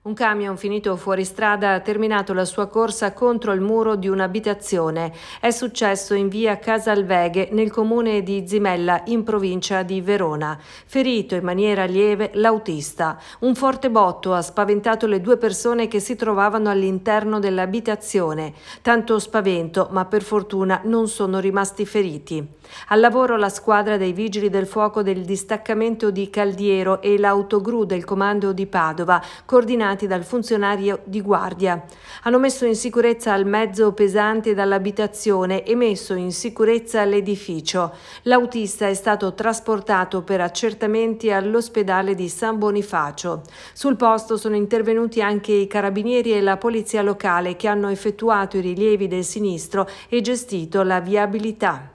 Un camion finito fuori strada ha terminato la sua corsa contro il muro di un'abitazione. È successo in via Casalveghe, nel comune di Zimella, in provincia di Verona. Ferito in maniera lieve l'autista. Un forte botto ha spaventato le due persone che si trovavano all'interno dell'abitazione. Tanto spavento, ma per fortuna non sono rimasti feriti. Al lavoro la squadra dei vigili del fuoco del distaccamento di Caldiero e l'autogru del comando di Padova, coordinata accompagnati dal funzionario di guardia. Hanno messo in sicurezza il mezzo pesante dall'abitazione e messo in sicurezza l'edificio. L'autista è stato trasportato per accertamenti all'ospedale di San Bonifacio. Sul posto sono intervenuti anche i carabinieri e la polizia locale che hanno effettuato i rilievi del sinistro e gestito la viabilità.